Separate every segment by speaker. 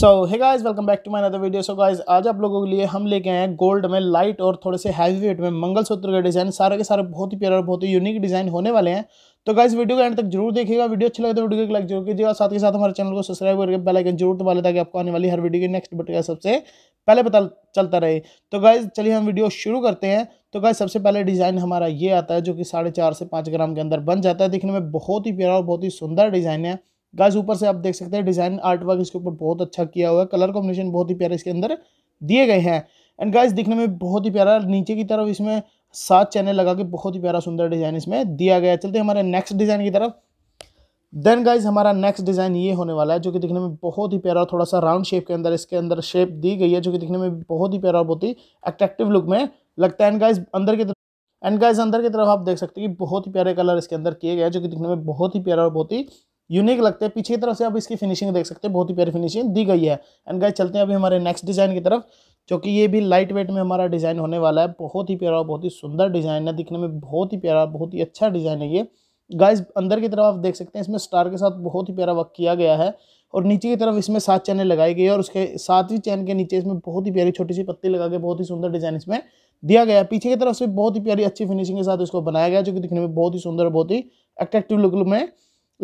Speaker 1: so hi guys welcome back to my other video so guys आज आप लोगों के लिए हम लेके आए हैं गोल्ड में लाइट और थोड़े से हैवी वेट में मंगलसूत्र के डिज़ाइन सारे के सारे बहुत ही प्यार और बहुत ही यूनिक डिज़ाइन होने वाले हैं तो गाइज वीडियो के एंड तक जरूर देखिएगा वीडियो अच्छा लगे तो वीडियो को लाइक जरूर कीजिएगा साथ ही साथ हमारे चैनल को सब्सक्राइब करके बेल आइकन जरूर दबा है ताकि आपको आने वाली हर वीडियो की नेक्स्ट का सबसे पहले पता चलता रहे तो गाइज चलिए हम वीडियो शुरू करते हैं तो गाइज सबसे पहले डिज़ाइन हमारा ये आता है जो कि साढ़े चार से पाँच ग्राम के अंदर बन जाता है देखने में बहुत ही प्यारा और बहुत ही सुंदर डिज़ाइन है गाइस ऊपर से आप देख सकते हैं डिज़ाइन आर्ट वर्क इसके ऊपर बहुत अच्छा किया हुआ है कलर कॉम्बिनेशन बहुत ही प्यारा इसके अंदर दिए गए हैं एंड गाइस दिखने में बहुत ही प्यारा नीचे की तरफ इसमें सात चैनल लगा के बहुत ही प्यारा सुंदर डिज़ाइन इसमें दिया गया चलते हमारे नेक्स्ट डिज़ाइन की तरफ देन गाइज हमारा नेक्स्ट डिज़ाइन ये होने वाला है जो कि दिखने में बहुत ही प्यारा थोड़ा सा राउंड शेप के अंदर इसके अंदर शेप दी गई है जो कि दिखने में बहुत ही प्यारा और बहुत ही अट्रैक्टिव लुक में लगता है एंड गाइज अंदर की तरफ एंड गाइज अंदर की तरफ आप देख सकते हैं कि बहुत ही प्यारे कलर इसके अंदर किए गए हैं जो कि दिखने में बहुत ही प्यारा और बहुत ही यूनिक लगते हैं पीछे की तरफ से आप इसकी फिनिशिंग देख सकते हैं बहुत ही प्यारी फिनिशिंग दी गई है एंड गाइस चलते हैं अभी हमारे नेक्स्ट डिज़ाइन की तरफ जो कि ये भी लाइट वेट में हमारा डिज़ाइन होने वाला है बहुत ही प्यारा बहुत ही सुंदर डिज़ाइन है दिखने में बहुत ही प्यारा बहुत ही अच्छा डिज़ाइन है ये गाइज अंदर की तरफ आप देख सकते हैं इसमें स्टार के साथ बहुत ही प्यारा वर्क किया गया है और नीचे की तरफ इसमें सात चैनें लगाई गई है और उसके सातवीं चैन के नीचे इसमें बहुत ही प्यारी छोटी सी पत्ती लगा के बहुत ही सुंदर डिज़ाइन इसमें दिया गया है पीछे की तरफ से बहुत ही प्यारी अच्छी फिनिशिंग के साथ इसको बनाया गया जो कि दिखने में बहुत ही सुंदर बहुत ही अट्रैक्टिव लुक में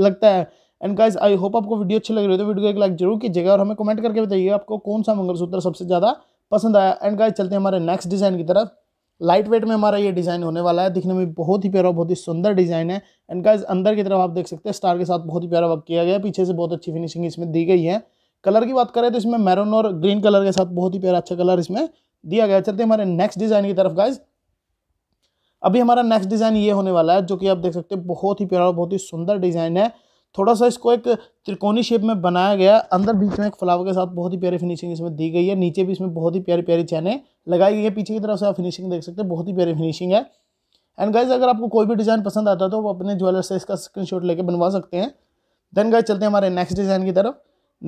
Speaker 1: लगता है एंड गाइज आई होप आपको वीडियो अच्छी लग रही हो तो वीडियो को एक लाइक जरूर कीजिएगा और हमें कमेंट करके बताइए आपको कौन सा मंगलसूत्र सबसे ज़्यादा पसंद आया एंड गाइज चलते हैं हमारे नेक्स्ट डिज़ाइन की तरफ लाइट वेट में हमारा ये डिज़ाइन होने वाला है दिखने में बहुत ही प्यारा बहुत ही सुंदर डिज़ाइन है एंड गाइज अंदर की तरफ आप देख सकते हैं स्टार के साथ बहुत ही प्यारा वर्क किया गया है पीछे से बहुत अच्छी फिनिशिंग इसमें दी गई है कलर की बात करें तो इसमें मैरून और ग्रीन कलर के साथ बहुत ही प्यारा अच्छा कलर इसमें दिया गया चलते हमारे नेक्स्ट डिज़ाइन की तरफ गाइज़ अभी हमारा नेक्स्ट डिज़ाइन ये होने वाला है जो कि आप देख सकते हैं बहुत ही प्यारा बहुत ही सुंदर डिज़ाइन है थोड़ा सा इसको एक त्रिकोणी शेप में बनाया गया अंदर बीच में एक फ्लावर के साथ बहुत ही प्यारी फिनिशिंग इसमें दी गई है नीचे भी इसमें बहुत ही प्यारी प्यारी चैने लगाई गई है पीछे की तरफ से आप फिनिशिंग देख सकते हैं बहुत ही प्यारी फिनिशिंग है एंड गाइज अगर आपको कोई भी डिज़ाइन पसंद आता है तो आप अपने ज्वेलर से इसका शॉट लेकर बनवा सकते हैं देन गाइज चलते हैं हमारे नेक्स्ट डिज़ाइन की तरफ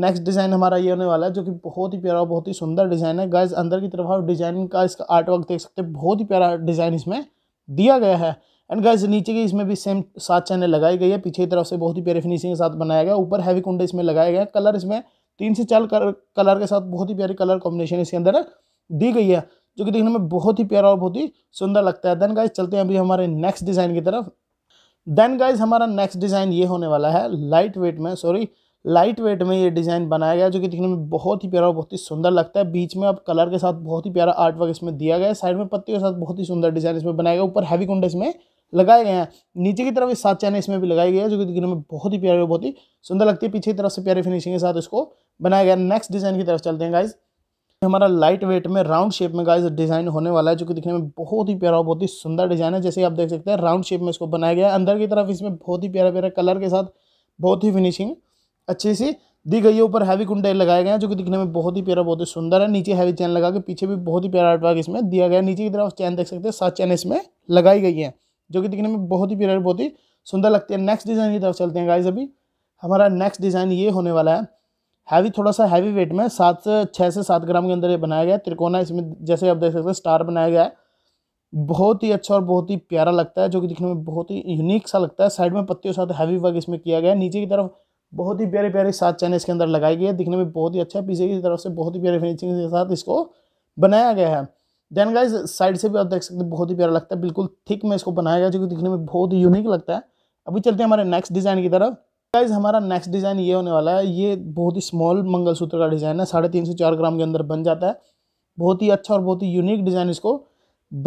Speaker 1: नेक्स्ट डिज़ाइन हमारा ये होने वाला है जो कि बहुत ही प्यारा बहुत ही सुंदर डिज़ाइन है गाइज अंदर की तरफ आप डिज़ाइन का इसका आर्ट वर्क देख सकते हैं बहुत ही प्यारा डिज़ाइन इसमें दिया गया है एंड गाइज नीचे की इसमें भी सेम सात चैनल लगाई गई है पीछे की तरफ से बहुत ही प्यारे फिनिशिंग के साथ बनाया गया ऊपर हैवी कुंडे इसमें लगाया गया कलर इसमें तीन से चार कलर कलर के साथ बहुत ही प्यारी कलर कॉम्बिनेशन इसके अंदर दी गई है जो कि देखने में बहुत ही प्यारा और बहुत ही सुंदर लगता है देन गाइज चलते हैं अभी हमारे नेक्स्ट डिज़ाइन की तरफ देन गाइज हमारा नेक्स्ट डिज़ाइन ये होने वाला है लाइट वेट में सॉरी लाइट वेट में ये डिज़ाइन बनाया गया जो कि दिखने में बहुत ही प्यारा और बहुत ही सुंदर लगता है बीच में अब कलर के साथ बहुत ही प्यारा आर्ट वर्क इसमें दिया गया है साइड में पत्ती के साथ बहुत ही सुंदर डिज़ाइन इसमें बनाया गया ऊपर हैवी कुंडे इसमें लगाए गए हैं नीचे की तरफ इस सात चैन इसमें भी लगाई गई है जो कि दिखने में बहुत ही प्यारे और बहुत ही सुंदर लगती है पीछे की तरफ से प्यारे फिनिशिंग के साथ इसको बनाया गया नेक्स्ट डिज़ाइन की तरफ चलते हैं गाइज़ हमारा लाइट वेट में राउंड शेप में गाइज डिजाइन होने वाला है जो कि दिखने में बहुत ही प्यारा और बहुत ही सुंदर डिजाइन है जैसे आप देख सकते हैं राउंड शेप में इसको बनाया गया है अंदर की तरफ इसमें बहुत ही प्यारा प्यारा कलर के साथ बहुत ही फिनिशिंग अच्छी सी दी गई है ऊपर हैवी कुंडे लगाए गए हैं जो कि दिखने में बहुत ही प्यारा बहुत ही सुंदर है नीचे हैवी चैन लगा के पीछे भी बहुत ही प्यारा आर्टवर्क इसमें दिया गया है नीचे की तरफ चैन देख सकते हैं सात चैन इसमें लगाई गई है जो कि दिखने में बहुत ही प्यारा बहुत ही सुंदर लगती है नेक्स्ट डिज़ाइन की तरफ चलते हैं गाइज अभी हमारा नेक्स्ट डिज़ाइन ये होने वाला है हैवी थोड़ा सा हैवी वेट में सात से छः से सात ग्राम के अंदर ये बनाया गया है त्रिकोना इसमें जैसे आप देख सकते हैं स्टार बनाया गया है बहुत ही अच्छा और बहुत ही प्यारा लगता है जो कि दिखने में बहुत ही यूनिक सा लगता है साइड में पत्तियों के साथ हैवी वर्क इसमें किया गया है नीचे की तरफ बहुत ही प्यारे प्यारे सात चैन इसके अंदर लगाई गई है दिखने में बहुत ही अच्छा है पीछे की तरफ से बहुत ही प्यारे फिनिशिंग के साथ इसको बनाया गया है देन गाइज साइड से भी आप देख सकते हैं बहुत ही प्यारा लगता है बिल्कुल थिक में इसको बनाया गया जो कि दिखने में बहुत ही यूनिक लगता है अभी चलते हैं हमारे नेक्स्ट डिज़ाइन की तरफ गाइज हमारा नेक्स्ट डिज़ाइन ये होने वाला है ये बहुत ही स्मॉल मंगलसूत्र का डिज़ाइन है साढ़े तीन से चार ग्राम के अंदर बन जाता है बहुत ही अच्छा और बहुत ही यूनिक डिज़ाइन इसको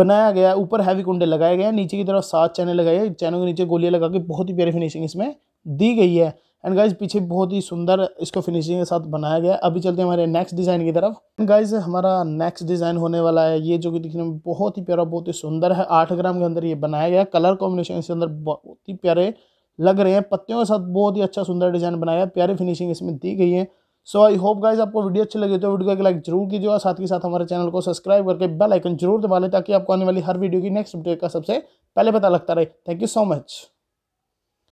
Speaker 1: बनाया गया है ऊपर हैवी कुंडे लगाए गए हैं नीचे की तरफ सात चैने लगाए चैनों के नीचे गोलियाँ लगा के बहुत ही प्यारी फिनिशिंग इसमें दी गई है एंड गाइज पीछे बहुत ही सुंदर इसको फिनिशिंग के साथ बनाया गया अभी चलते हैं हमारे नेक्स्ट डिज़ाइन की तरफ एंड गाइज हमारा नेक्स्ट डिज़ाइन होने वाला है ये जो कि दिखने में बहुत ही प्यारा बहुत ही सुंदर है आठ ग्राम के अंदर ये बनाया गया कलर कॉम्बिनेशन इसके अंदर बहुत ही प्यारे लग रहे हैं पत्तियों के साथ बहुत ही अच्छा सुंदर डिज़ाइन बनाया प्यारी फिनिशिंग इसमें दी गई है सो आई होप गाइज आपको वीडियो अच्छी लगी तो वीडियो को लाइक जरूर कीजिएगा साथ ही साथ हमारे चैनल को सब्सक्राइब करके बेल आइकन जरूर दबा लें ताकि आपको आने वाली हर वीडियो की नेक्स्ट वीडियो का सबसे पहले पता लगता रहे थैंक यू सो मच